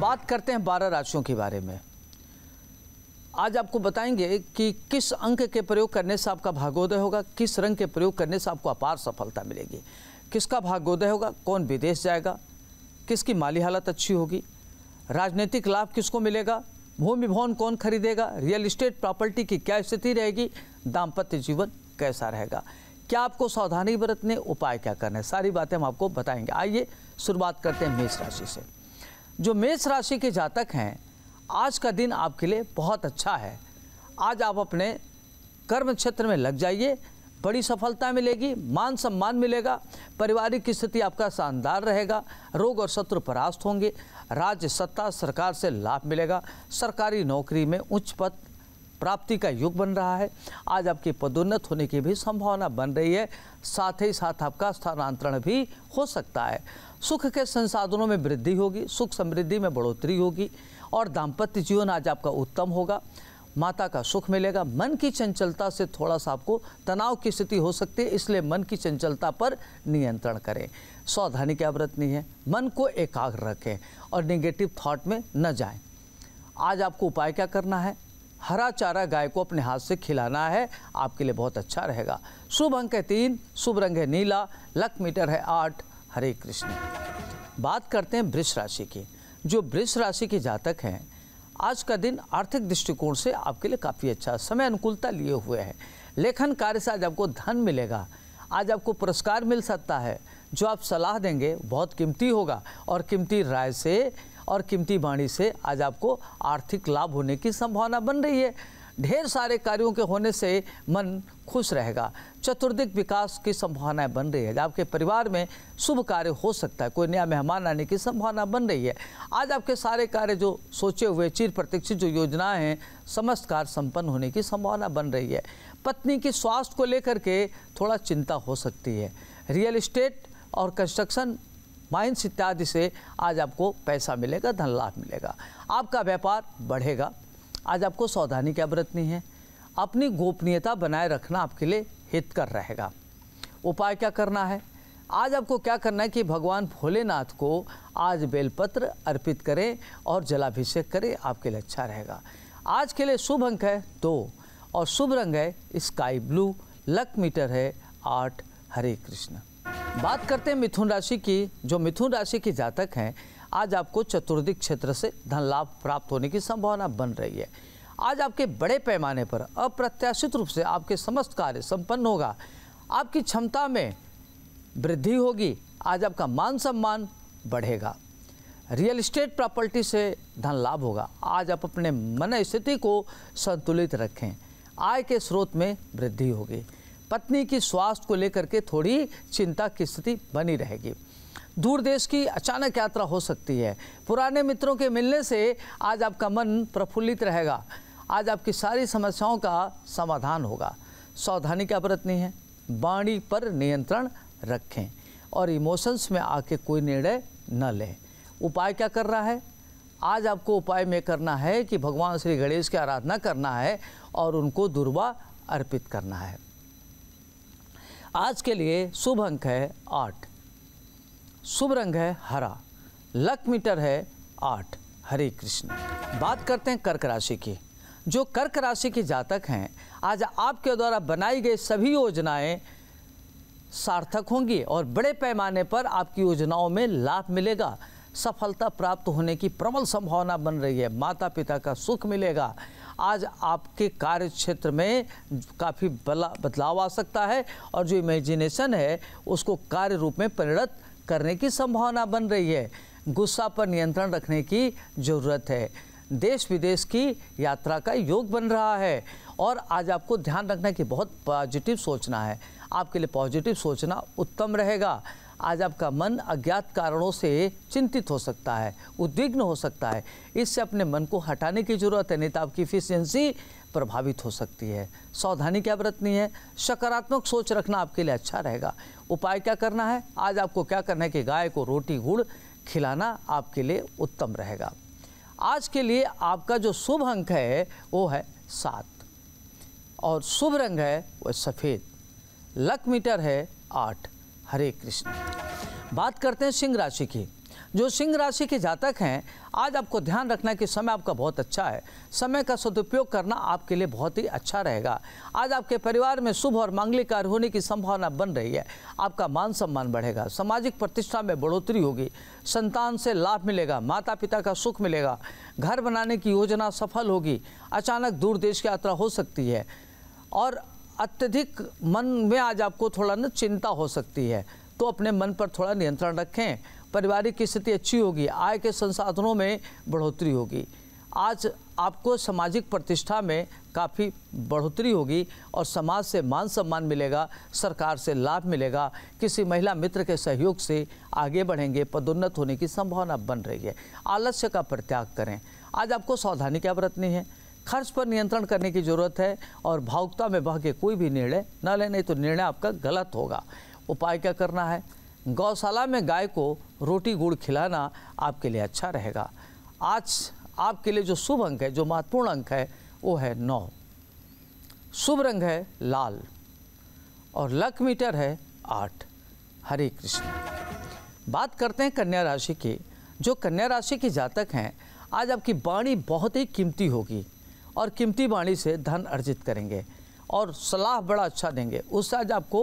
बात करते हैं बारह राशियों के बारे में आज आपको बताएंगे कि किस अंक के प्रयोग करने से आपका भागोदय होगा किस रंग के प्रयोग करने से आपको अपार सफलता मिलेगी किसका भागोदय होगा कौन विदेश जाएगा किसकी माली हालत अच्छी होगी राजनीतिक लाभ किसको मिलेगा भूमि भवन कौन खरीदेगा रियल इस्टेट प्रॉपर्टी की क्या स्थिति रहेगी दाम्पत्य जीवन कैसा रहेगा क्या आपको सावधानी बरतने उपाय क्या करने सारी बातें हम आपको बताएंगे आइए शुरुआत करते हैं मेष राशि से जो मेष राशि के जातक हैं आज का दिन आपके लिए बहुत अच्छा है आज आप अपने कर्म क्षेत्र में लग जाइए बड़ी सफलता मिलेगी मान सम्मान मिलेगा पारिवारिक स्थिति आपका शानदार रहेगा रोग और शत्रु परास्त होंगे राज्य सत्ता सरकार से लाभ मिलेगा सरकारी नौकरी में उच्च पद प्राप्ति का युग बन रहा है आज आपकी पदोन्नत होने की भी संभावना बन रही है साथ ही साथ आपका स्थानांतरण भी हो सकता है सुख के संसाधनों में वृद्धि होगी सुख समृद्धि में बढ़ोतरी होगी और दाम्पत्य जीवन आज आपका उत्तम होगा माता का सुख मिलेगा मन की चंचलता से थोड़ा सा आपको तनाव की स्थिति हो सकती है इसलिए मन की चंचलता पर नियंत्रण करें सावधानी की आवरतनी है मन को एकाग्र रखें और निगेटिव थॉट में न जाएं। आज आपको उपाय क्या करना है हरा चारा गाय को अपने हाथ से खिलाना है आपके लिए बहुत अच्छा रहेगा शुभ अंक है तीन शुभ रंग है नीला लक मीटर है आठ हरे कृष्ण बात करते हैं वृक्ष राशि की जो वृक्ष राशि के जातक हैं आज का दिन आर्थिक दृष्टिकोण से आपके लिए काफ़ी अच्छा समय अनुकूलता लिए हुए है लेखन कार्य से आज आपको धन मिलेगा आज आपको पुरस्कार मिल सकता है जो आप सलाह देंगे बहुत कीमती होगा और कीमती राय से और कीमती बाणी से आज आपको आर्थिक लाभ होने की संभावना बन रही है ढेर सारे कार्यों के होने से मन खुश रहेगा चतुर्दिक विकास की संभावनाएं बन रही है आपके परिवार में शुभ कार्य हो सकता है कोई नया मेहमान आने की संभावना बन रही है आज आपके सारे कार्य जो सोचे हुए चिर प्रतीक्षित जो योजनाएं हैं समस्त कार्य संपन्न होने की संभावना बन रही है पत्नी की स्वास्थ्य को लेकर के थोड़ा चिंता हो सकती है रियल इस्टेट और कंस्ट्रक्शन माइंस इत्यादि से आज आपको पैसा मिलेगा धन लाभ मिलेगा आपका व्यापार बढ़ेगा आज आपको सावधानी क्या बरतनी है अपनी गोपनीयता बनाए रखना आपके लिए हित कर रहेगा उपाय क्या करना है आज आपको क्या करना है कि भगवान भोलेनाथ को आज बेलपत्र अर्पित करें और जलाभिषेक करें आपके लिए अच्छा रहेगा आज के लिए शुभ अंक है दो और शुभ रंग है स्काई ब्लू लक मीटर है आठ हरे कृष्ण बात करते हैं मिथुन राशि की जो मिथुन राशि के जातक हैं आज आपको चतुर्दिक क्षेत्र से धन लाभ प्राप्त होने की संभावना बन रही है आज आपके बड़े पैमाने पर अप्रत्याशित रूप से आपके समस्त कार्य संपन्न होगा आपकी क्षमता में वृद्धि होगी आज आपका मान सम्मान बढ़ेगा रियल इस्टेट प्रॉपर्टी से धन लाभ होगा आज आप अपने मन स्थिति को संतुलित रखें आय के स्रोत में वृद्धि होगी पत्नी की स्वास्थ्य को लेकर के थोड़ी चिंता की स्थिति बनी रहेगी दूर देश की अचानक यात्रा हो सकती है पुराने मित्रों के मिलने से आज आपका मन प्रफुल्लित रहेगा आज आपकी सारी समस्याओं का समाधान होगा सावधानी क्या बरतनी है वाणी पर नियंत्रण रखें और इमोशंस में आके कोई निर्णय न लें उपाय क्या कर रहा है आज आपको उपाय में करना है कि भगवान श्री गणेश की आराधना करना है और उनको दुर्वा अर्पित करना है आज के लिए शुभ अंक है आठ शुभ रंग है हरा लक मीटर है आठ हरे कृष्ण बात करते हैं कर्क राशि की जो कर्क राशि के जातक हैं आज आपके द्वारा बनाई गई सभी योजनाएं सार्थक होंगी और बड़े पैमाने पर आपकी योजनाओं में लाभ मिलेगा सफलता प्राप्त होने की प्रबल संभावना बन रही है माता पिता का सुख मिलेगा आज आपके कार्य क्षेत्र में काफ़ी बदलाव आ सकता है और जो इमेजिनेशन है उसको कार्य रूप में परिणत करने की संभावना बन रही है गुस्सा पर नियंत्रण रखने की ज़रूरत है देश विदेश की यात्रा का योग बन रहा है और आज आपको ध्यान रखना कि बहुत पॉजिटिव सोचना है आपके लिए पॉजिटिव सोचना उत्तम रहेगा आज आपका मन अज्ञात कारणों से चिंतित हो सकता है उद्विग्न हो सकता है इससे अपने मन को हटाने की जरूरत है नहीं तो आपकी इफिशियंसी प्रभावित हो सकती है सावधानी क्या बरतनी है सकारात्मक सोच रखना आपके लिए अच्छा रहेगा उपाय क्या करना है आज आपको क्या करना है कि गाय को रोटी गुड़ खिलाना आपके लिए उत्तम रहेगा आज के लिए आपका जो शुभ अंक है वो है सात और शुभ रंग है वह सफ़ेद लक मीटर है आठ हरे कृष्ण बात करते हैं सिंह राशि की जो सिंह राशि के जातक हैं आज आपको ध्यान रखना है कि समय आपका बहुत अच्छा है समय का सदुपयोग करना आपके लिए बहुत ही अच्छा रहेगा आज आपके परिवार में शुभ और मांगलिक कार्य होने की संभावना बन रही है आपका मान सम्मान बढ़ेगा सामाजिक प्रतिष्ठा में बढ़ोतरी होगी संतान से लाभ मिलेगा माता पिता का सुख मिलेगा घर बनाने की योजना सफल होगी अचानक दूर देश की यात्रा हो सकती है और अत्यधिक मन में आज आपको थोड़ा ना चिंता हो सकती है तो अपने मन पर थोड़ा नियंत्रण रखें पारिवारिक स्थिति अच्छी होगी आय के संसाधनों में बढ़ोतरी होगी आज आपको सामाजिक प्रतिष्ठा में काफ़ी बढ़ोतरी होगी और समाज से मान सम्मान मिलेगा सरकार से लाभ मिलेगा किसी महिला मित्र के सहयोग से आगे बढ़ेंगे पदोन्नत होने की संभावना बन रही है आलस्य का परित्याग करें आज आपको सावधानी क्या बरतनी है खर्च पर नियंत्रण करने की जरूरत है और भावुकता में बह के कोई भी निर्णय न लेने नहीं तो निर्णय आपका गलत होगा उपाय क्या करना है गौशाला में गाय को रोटी गुड़ खिलाना आपके लिए अच्छा रहेगा आज आपके लिए जो शुभ अंक है जो महत्वपूर्ण अंक है वो है नौ शुभ रंग है लाल और लक मीटर है आठ हरे कृष्ण बात करते हैं कन्या राशि की जो कन्या राशि के जातक हैं आज आपकी वाणी बहुत ही कीमती होगी और कीमती वाणी से धन अर्जित करेंगे और सलाह बड़ा अच्छा देंगे उससे आज आपको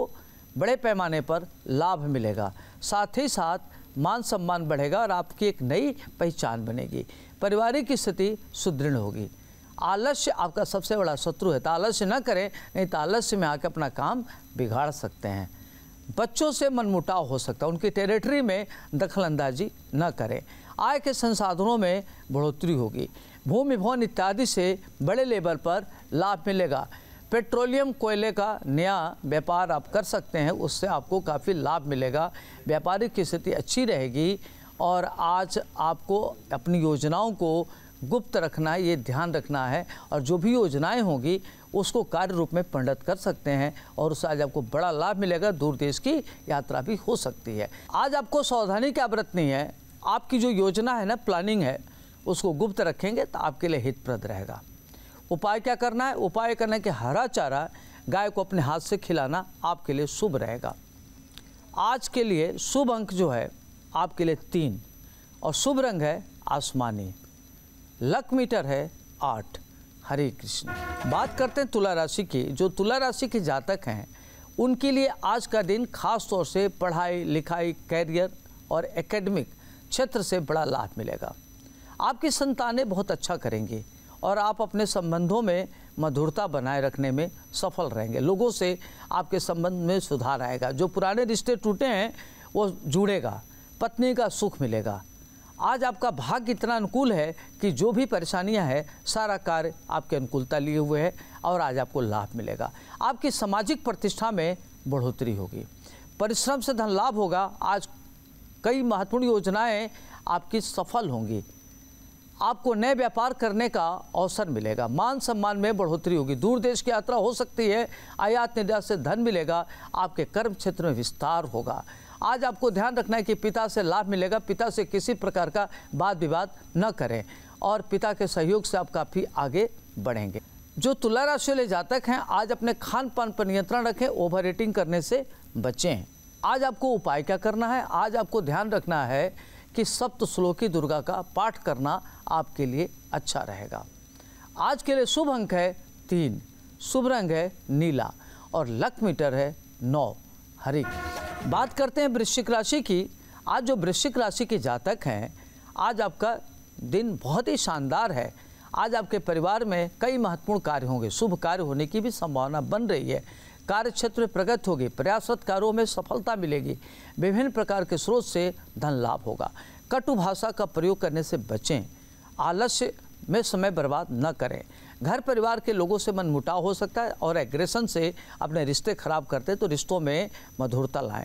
बड़े पैमाने पर लाभ मिलेगा साथ ही साथ मान सम्मान बढ़ेगा और आपकी एक नई पहचान बनेगी पारिवारिक स्थिति सुदृढ़ होगी आलस्य आपका सबसे बड़ा शत्रु है तो आलस्य न करें नहीं तो आलस्य में आकर अपना काम बिगाड़ सकते हैं बच्चों से मनमुटाव हो सकता है उनकी टेरिटरी में दखलंदाजी न करें आय के संसाधनों में बढ़ोतरी होगी भूमि भवन इत्यादि से बड़े लेवल पर लाभ मिलेगा पेट्रोलियम कोयले का नया व्यापार आप कर सकते हैं उससे आपको काफ़ी लाभ मिलेगा व्यापारिक की स्थिति अच्छी रहेगी और आज आपको अपनी योजनाओं को गुप्त रखना है ये ध्यान रखना है और जो भी योजनाएं होंगी उसको कार्य रूप में परिणत कर सकते हैं और उससे आज आपको बड़ा लाभ मिलेगा दूर देश की यात्रा भी हो सकती है आज आपको सावधानी क्या बरतनी है आपकी जो योजना है ना प्लानिंग है उसको गुप्त रखेंगे तो आपके लिए हितप्रद रहेगा उपाय क्या करना है उपाय करना कि हरा चारा गाय को अपने हाथ से खिलाना आपके लिए शुभ रहेगा आज के लिए शुभ अंक जो है आपके लिए तीन और शुभ रंग है आसमानी लक मीटर है आठ हरे कृष्ण बात करते हैं तुला राशि की जो तुला राशि के जातक हैं उनके लिए आज का दिन खास तौर से पढ़ाई लिखाई कैरियर और एकेडमिक क्षेत्र से बड़ा लाभ मिलेगा आपकी संतानें बहुत अच्छा करेंगी और आप अपने संबंधों में मधुरता बनाए रखने में सफल रहेंगे लोगों से आपके संबंध में सुधार आएगा जो पुराने रिश्ते टूटे हैं वो जुड़ेगा पत्नी का सुख मिलेगा आज आपका भाग्य इतना अनुकूल है कि जो भी परेशानियां हैं सारा कार्य आपके अनुकूलता लिए हुए है और आज आपको लाभ मिलेगा आपकी सामाजिक प्रतिष्ठा में बढ़ोतरी होगी परिश्रम से धन लाभ होगा आज कई महत्वपूर्ण योजनाएं आपकी सफल होंगी आपको नए व्यापार करने का अवसर मिलेगा मान सम्मान में बढ़ोतरी होगी दूर देश की यात्रा हो सकती है आयात निर्यात से धन मिलेगा आपके कर्म क्षेत्र में विस्तार होगा आज आपको ध्यान रखना है कि पिता से लाभ मिलेगा पिता से किसी प्रकार का वाद विवाद न करें और पिता के सहयोग से आप काफ़ी आगे बढ़ेंगे जो तुला राशि वाले जातक हैं आज अपने खान पान पर नियंत्रण रखें ओवर एटिंग करने से बचें आज आपको उपाय क्या करना है आज आपको ध्यान रखना है कि सप्त श्लोकी दुर्गा का पाठ करना आपके लिए अच्छा रहेगा आज के लिए शुभ अंक है तीन शुभ रंग है नीला और लक मीटर है नौ हरी बात करते हैं वृश्चिक राशि की आज जो वृश्चिक राशि के जातक हैं आज आपका दिन बहुत ही शानदार है आज आपके परिवार में कई महत्वपूर्ण कार्य होंगे शुभ कार्य होने की भी संभावना बन रही है कार्य क्षेत्र में प्रगति होगी प्रयासरत कार्यों में सफलता मिलेगी विभिन्न प्रकार के स्रोत से धन लाभ होगा कटु भाषा का प्रयोग करने से बचें आलस्य में समय बर्बाद न करें घर परिवार के लोगों से मन मुटाव हो सकता है और एग्रेशन से अपने रिश्ते खराब करते तो रिश्तों में मधुरता लाएं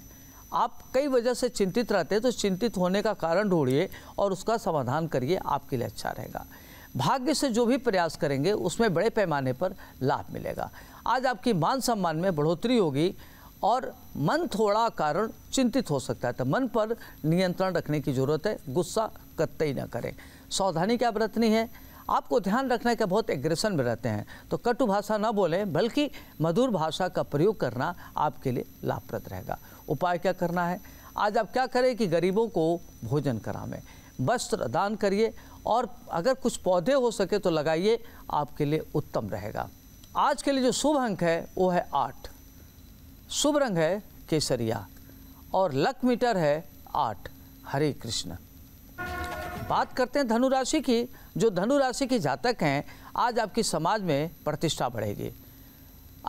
आप कई वजह से चिंतित रहते हैं तो चिंतित होने का कारण ढूंढिए और उसका समाधान करिए आपके लिए अच्छा रहेगा भाग्य से जो भी प्रयास करेंगे उसमें बड़े पैमाने पर लाभ मिलेगा आज आपकी मान सम्मान में बढ़ोतरी होगी और मन थोड़ा कारण चिंतित हो सकता है तो मन पर नियंत्रण रखने की ज़रूरत है गुस्सा कत्तई ना करें सावधानी क्या बरतनी है आपको ध्यान रखना है कि बहुत एग्रेशन में रहते हैं तो कटु भाषा ना बोलें बल्कि मधुर भाषा का प्रयोग करना आपके लिए लाभप्रद रहेगा उपाय क्या करना है आज आप क्या करें कि गरीबों को भोजन करावें वस्त्र दान करिए और अगर कुछ पौधे हो सके तो लगाइए आपके लिए उत्तम रहेगा आज के लिए जो शुभ अंक है वो है आठ शुभ रंग है केसरिया और लक मीटर है आठ हरे कृष्ण बात करते हैं धनु राशि की जो धनु राशि के जातक हैं आज आपकी समाज में प्रतिष्ठा बढ़ेगी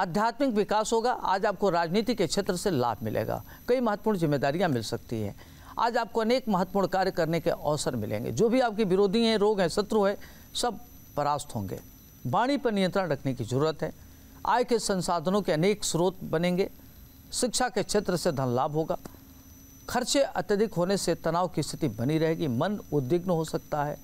आध्यात्मिक विकास होगा आज आपको राजनीति के क्षेत्र से लाभ मिलेगा कई महत्वपूर्ण जिम्मेदारियां मिल सकती हैं आज आपको अनेक महत्वपूर्ण कार्य करने के अवसर मिलेंगे जो भी आपके विरोधी हैं रोग हैं शत्रु हैं सब परास्त होंगे वाणी पर नियंत्रण रखने की जरूरत है आय के संसाधनों के अनेक स्रोत बनेंगे शिक्षा के क्षेत्र से धन लाभ होगा खर्चे अत्यधिक होने से तनाव की स्थिति बनी रहेगी मन उद्विग्न हो सकता है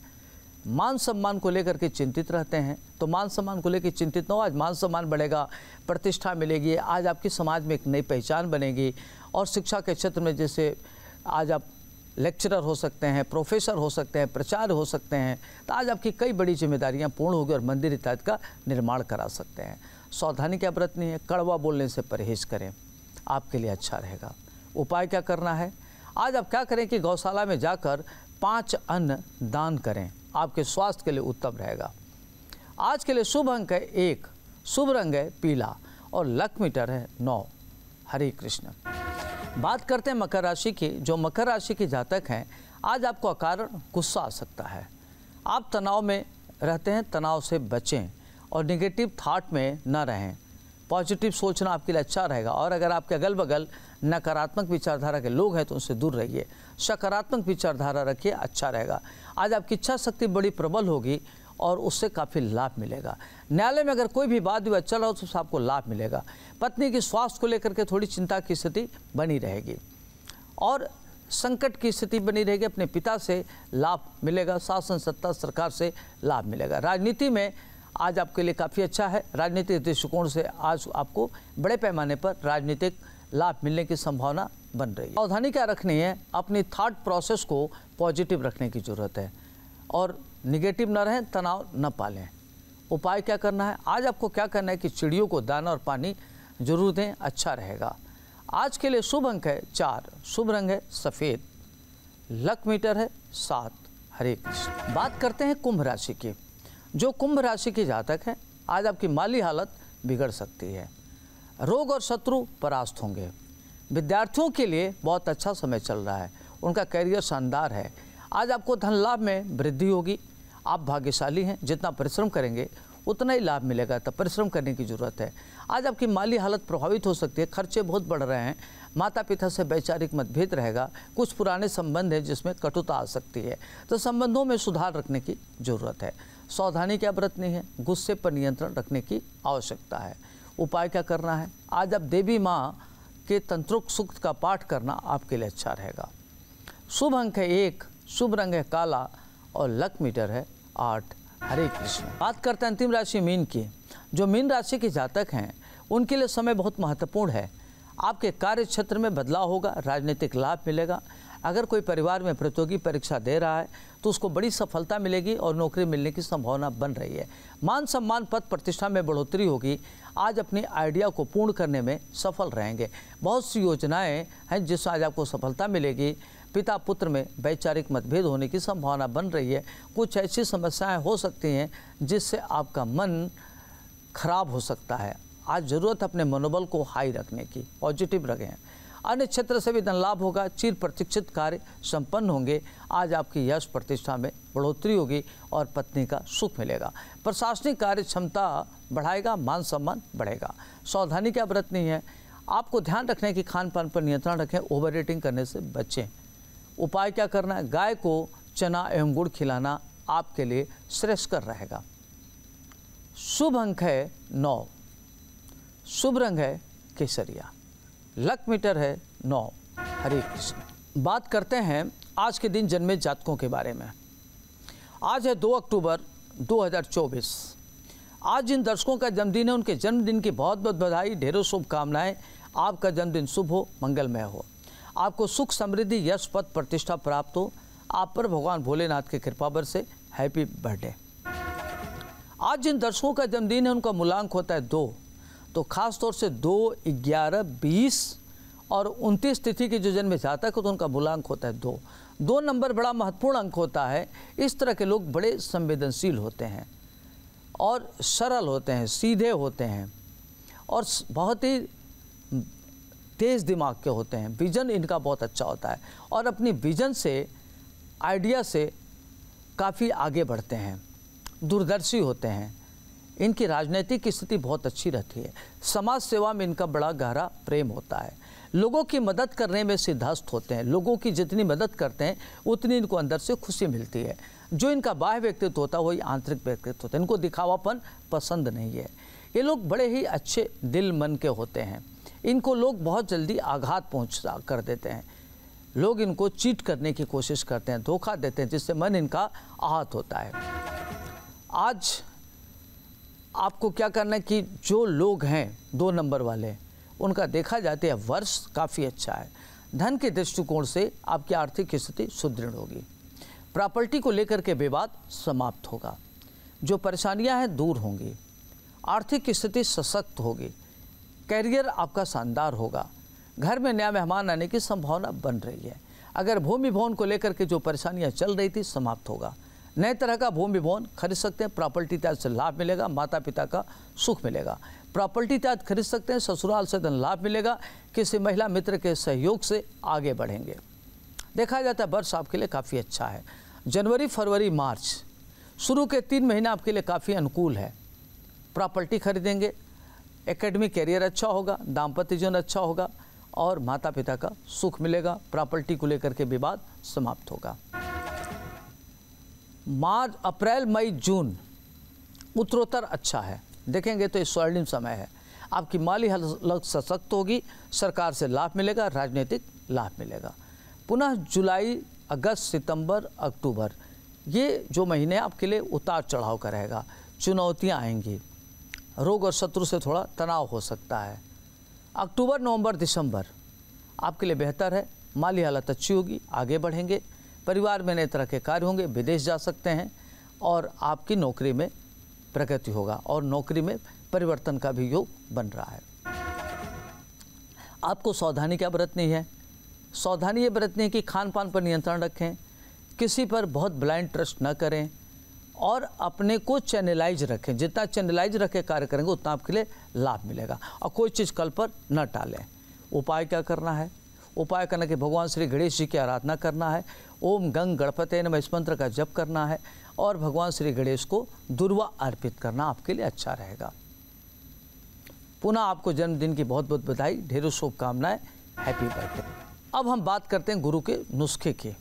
मान सम्मान को लेकर के चिंतित रहते हैं तो मान सम्मान को लेकर चिंतित न हो आज मान सम्मान बढ़ेगा प्रतिष्ठा मिलेगी आज आपकी समाज में एक नई पहचान बनेगी और शिक्षा के क्षेत्र में जैसे आज आप लेक्चरर हो सकते हैं प्रोफेसर हो सकते हैं प्रचार हो सकते हैं तो आज आपकी कई बड़ी जिम्मेदारियां पूर्ण होगी और मंदिर इत्यादि का निर्माण करा सकते हैं सावधानी क्या बरतनी है कड़वा बोलने से परहेज करें आपके लिए अच्छा रहेगा उपाय क्या करना है आज आप क्या करें कि गौशाला में जाकर पाँच अन्न दान करें आपके स्वास्थ्य के लिए उत्तम रहेगा आज के लिए शुभ अंक है एक शुभ रंग है पीला और लक मीटर है नौ हरे कृष्ण बात करते हैं मकर राशि की जो मकर राशि के जातक हैं आज आपको अकारण गुस्सा आ सकता है आप तनाव में रहते हैं तनाव से बचें और निगेटिव थाट में न रहें पॉजिटिव सोचना आपके लिए अच्छा रहेगा और अगर आपके अगल बगल नकारात्मक विचारधारा के लोग हैं तो उनसे दूर रहिए सकारात्मक विचारधारा रखिए अच्छा रहेगा आज आपकी इच्छा शक्ति बड़ी प्रबल होगी और उससे काफ़ी लाभ मिलेगा न्यायालय में अगर कोई भी वाद विवाद चल रहा हो तो आपको लाभ मिलेगा पत्नी की स्वास्थ्य को लेकर के थोड़ी चिंता की स्थिति बनी रहेगी और संकट की स्थिति बनी रहेगी अपने पिता से लाभ मिलेगा शासन सत्ता सरकार से लाभ मिलेगा राजनीति में आज आपके लिए काफ़ी अच्छा है राजनीतिक दृष्टिकोण से आज आपको बड़े पैमाने पर राजनीतिक लाभ मिलने की संभावना बन रही है सावधानी क्या रखनी है अपनी थाट प्रोसेस को पॉजिटिव रखने की ज़रूरत है और निगेटिव न रहें तनाव न पालें उपाय क्या करना है आज आपको क्या करना है कि चिड़ियों को दाना और पानी जरूर दें अच्छा रहेगा आज के लिए शुभ अंक है चार शुभ रंग है सफ़ेद लक मीटर है सात हरे कृष्ण बात करते हैं कुंभ राशि की जो कुंभ राशि के जातक हैं आज आपकी माली हालत बिगड़ सकती है रोग और शत्रु परास्त होंगे विद्यार्थियों के लिए बहुत अच्छा समय चल रहा है उनका करियर शानदार है आज आपको धन लाभ में वृद्धि होगी आप भाग्यशाली हैं जितना परिश्रम करेंगे उतना ही लाभ मिलेगा तब परिश्रम करने की ज़रूरत है आज आपकी माली हालत प्रभावित हो सकती है खर्चे बहुत बढ़ रहे हैं माता पिता से वैचारिक मतभेद रहेगा कुछ पुराने संबंध हैं जिसमें कटुता आ सकती है तो संबंधों में सुधार रखने की ज़रूरत है सावधानी क्या बरतनी है गुस्से पर नियंत्रण रखने की आवश्यकता है उपाय क्या करना है आज आप देवी माँ के तंत्रोक्त सूक्त का पाठ करना आपके लिए अच्छा रहेगा शुभ अंक है एक शुभ रंग है काला और लक मीटर है आठ हरे कृष्ण बात करते हैं अंतिम राशि मीन की जो मीन राशि के जातक हैं उनके लिए समय बहुत महत्वपूर्ण है आपके कार्य क्षेत्र में बदलाव होगा राजनीतिक लाभ मिलेगा अगर कोई परिवार में प्रतियोगी परीक्षा दे रहा है तो उसको बड़ी सफलता मिलेगी और नौकरी मिलने की संभावना बन रही है मान सम्मान पद प्रतिष्ठा में बढ़ोतरी होगी आज अपने आइडिया को पूर्ण करने में सफल रहेंगे बहुत सी योजनाएं हैं जिससे आज आपको सफलता मिलेगी पिता पुत्र में वैचारिक मतभेद होने की संभावना बन रही है कुछ ऐसी समस्याएं हो सकती हैं जिससे आपका मन खराब हो सकता है आज ज़रूरत अपने मनोबल को हाई रखने की पॉजिटिव रखें अन्य क्षेत्र से भी लाभ होगा चिर प्रतीक्षित कार्य संपन्न होंगे आज आपकी यश प्रतिष्ठा में बढ़ोतरी होगी और पत्नी का सुख मिलेगा प्रशासनिक कार्य क्षमता बढ़ाएगा मान सम्मान बढ़ेगा सावधानी क्या बरतनी है आपको ध्यान रखना है कि खान पान पर नियंत्रण रखें ओवर रेटिंग करने से बचें उपाय क्या करना है गाय को चना एवं गुड़ खिलाना आपके लिए श्रेष्ठकर रहेगा शुभ अंक है नौ शुभ रंग है केसरिया लक मीटर है नौ हरे कृष्ण बात करते हैं आज के दिन जन्मे जातकों के बारे में आज है 2 अक्टूबर 2024 आज जिन दर्शकों का जन्मदिन है उनके जन्मदिन की बहुत बहुत बधाई ढेरों शुभकामनाएं आपका जन्मदिन शुभ हो मंगलमय हो आपको सुख समृद्धि यश पद प्रतिष्ठा प्राप्त हो आप पर भगवान भोलेनाथ की कृपा से हैप्पी बर्थडे आज जिन दर्शकों का जन्मदिन है उनका मूलांक होता है दो तो ख़ास तौर से दो ग्यारह बीस और उनतीस तिथि के जो जन्म जातक हो तो उनका मूलांक होता है दो दो नंबर बड़ा महत्वपूर्ण अंक होता है इस तरह के लोग बड़े संवेदनशील होते हैं और सरल होते हैं सीधे होते हैं और बहुत ही तेज़ दिमाग के होते हैं विज़न इनका बहुत अच्छा होता है और अपनी विज़न से आइडिया से काफ़ी आगे बढ़ते हैं दूरदर्शी होते हैं इनकी राजनीतिक स्थिति बहुत अच्छी रहती है समाज सेवा में इनका बड़ा गहरा प्रेम होता है लोगों की मदद करने में सिद्धस्त होते हैं लोगों की जितनी मदद करते हैं उतनी इनको अंदर से खुशी मिलती है जो इनका बाह्य व्यक्तित्व होता है वही आंतरिक व्यक्तित्व होता है इनको दिखावापन पसंद नहीं है ये लोग बड़े ही अच्छे दिल मन के होते हैं इनको लोग बहुत जल्दी आघात पहुँच कर देते हैं लोग इनको चीट करने की कोशिश करते हैं धोखा देते हैं जिससे मन इनका आहत होता है आज आपको क्या करना है कि जो लोग हैं दो नंबर वाले उनका देखा जाता है वर्ष काफ़ी अच्छा है धन के दृष्टिकोण से आपकी आर्थिक स्थिति सुदृढ़ होगी प्रॉपर्टी को लेकर के विवाद समाप्त होगा जो परेशानियां हैं दूर होंगी आर्थिक स्थिति सशक्त होगी कैरियर आपका शानदार होगा घर में नया मेहमान आने की संभावना बन रही है अगर भूमि भवन को लेकर के जो परेशानियां चल रही थी समाप्त होगा नए तरह का भूमि भवन खरीद सकते हैं प्रॉपर्टी त्याग से लाभ मिलेगा माता पिता का सुख मिलेगा प्रॉपर्टी त्याग खरीद सकते हैं ससुराल से धन लाभ मिलेगा किसी महिला मित्र के सहयोग से आगे बढ़ेंगे देखा जाता है वर्ष आपके लिए काफ़ी अच्छा है जनवरी फरवरी मार्च शुरू के तीन महीने आपके लिए काफ़ी अनुकूल है प्रॉपर्टी खरीदेंगे एकेडमिक कैरियर अच्छा होगा दाम्पत्य जीवन अच्छा होगा और माता पिता का सुख मिलेगा प्रॉपर्टी को लेकर के विवाद समाप्त होगा मार्च अप्रैल मई जून उत्तरोत्तर अच्छा है देखेंगे तो ये स्वर्णिम समय है आपकी माली हालत सशक्त होगी सरकार से लाभ मिलेगा राजनीतिक लाभ मिलेगा पुनः जुलाई अगस्त सितंबर अक्टूबर ये जो महीने आपके लिए उतार चढ़ाव का रहेगा चुनौतियाँ आएंगी रोग और शत्रु से थोड़ा तनाव हो सकता है अक्टूबर नवंबर दिसंबर आपके लिए बेहतर है माली हालत अच्छी होगी आगे बढ़ेंगे परिवार में नए तरह के कार्य होंगे विदेश जा सकते हैं और आपकी नौकरी में प्रगति होगा और नौकरी में परिवर्तन का भी योग बन रहा है आपको सावधानी क्या बरतनी है सावधानी ये बरतनी है कि खान पान पर नियंत्रण रखें किसी पर बहुत ब्लाइंड ट्रस्ट ना करें और अपने को चैनलाइज रखें जितना चैनलाइज रख के कार्य करेंगे उतना आपके लिए लाभ मिलेगा और कोई चीज़ कल पर न टालें उपाय क्या करना है उपाय करना कि भगवान श्री गणेश जी की आराधना करना है ओम गंग गणपते नम इस मंत्र का जप करना है और भगवान श्री गणेश को दुर्वा अर्पित करना आपके लिए अच्छा रहेगा पुनः आपको जन्मदिन की बहुत बहुत बधाई ढेरों शुभकामनाएं हैप्पी बर्थडे अब हम बात करते हैं गुरु के नुस्खे की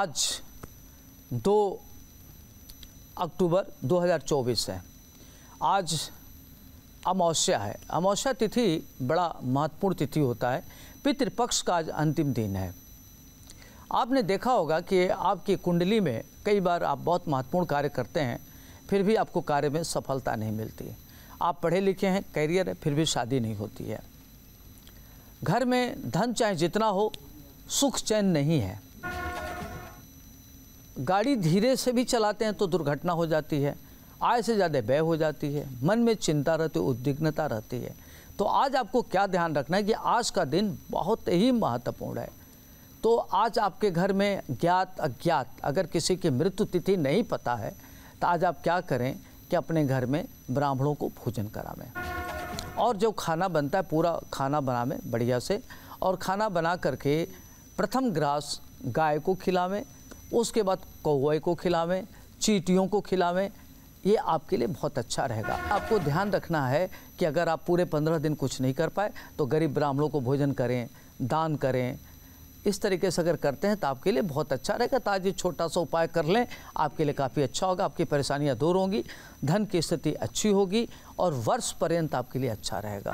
आज दो अक्टूबर 2024 है आज अमावस्या है अमावस्या तिथि बड़ा महत्वपूर्ण तिथि होता है पितृपक्ष का आज अंतिम दिन है आपने देखा होगा कि आपकी कुंडली में कई बार आप बहुत महत्वपूर्ण कार्य करते हैं फिर भी आपको कार्य में सफलता नहीं मिलती आप पढ़े लिखे हैं कैरियर है फिर भी शादी नहीं होती है घर में धन चाहे जितना हो सुख चैन नहीं है गाड़ी धीरे से भी चलाते हैं तो दुर्घटना हो जाती है आय से ज़्यादा व्यय हो जाती है मन में चिंता रहती है उद्विग्नता रहती है तो आज आपको क्या ध्यान रखना है कि आज का दिन बहुत ही महत्वपूर्ण है तो आज आपके घर में ज्ञात अज्ञात अगर किसी की मृत्यु तिथि नहीं पता है तो आज आप क्या करें कि अपने घर में ब्राह्मणों को भोजन करावें और जो खाना बनता है पूरा खाना बनावें बढ़िया से और खाना बना करके प्रथम ग्रास गाय को खिलावें उसके बाद कौए को खिलावें चीटियों को खिलावें ये आपके लिए बहुत अच्छा रहेगा आपको ध्यान रखना है कि अगर आप पूरे पंद्रह दिन कुछ नहीं कर पाए तो गरीब ब्राह्मणों को भोजन करें दान करें इस तरीके से अगर करते हैं तो आपके लिए बहुत अच्छा रहेगा ताज तो छोटा सा उपाय कर लें आपके लिए काफ़ी अच्छा होगा आपकी परेशानियाँ दूर होंगी धन की स्थिति अच्छी होगी और वर्ष पर्यंत आपके लिए अच्छा रहेगा